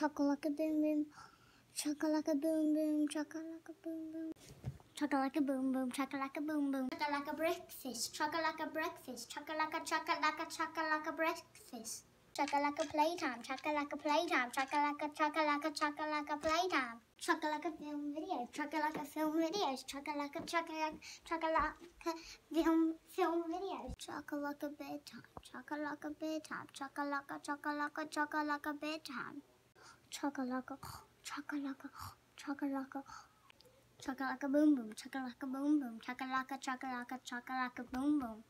Chakalaka boom boom. Chakalaka boom boom. Chakalaka boom boom. Chakalaka boom boom. Chakalaka boom boom. Chakalaka breakfast. Chakalaka breakfast. Chakalaka chakalaka chakalaka breakfast. Chakalaka playtime. Chakalaka playtime. Chakalaka chakalaka chakalaka playtime. Chakalaka film videos. Chakalaka film videos. Chakalaka chakalaka chakalaka film film videos. Chakalaka bedtime. Chakalaka bedtime. Chakalaka chakalaka chakalaka bedtime chakalaka, chakalaka, chakalaka, chakalaka boom boom, chakalaka boom boom, chakalaka, chakalaka, chakalaka boom boom.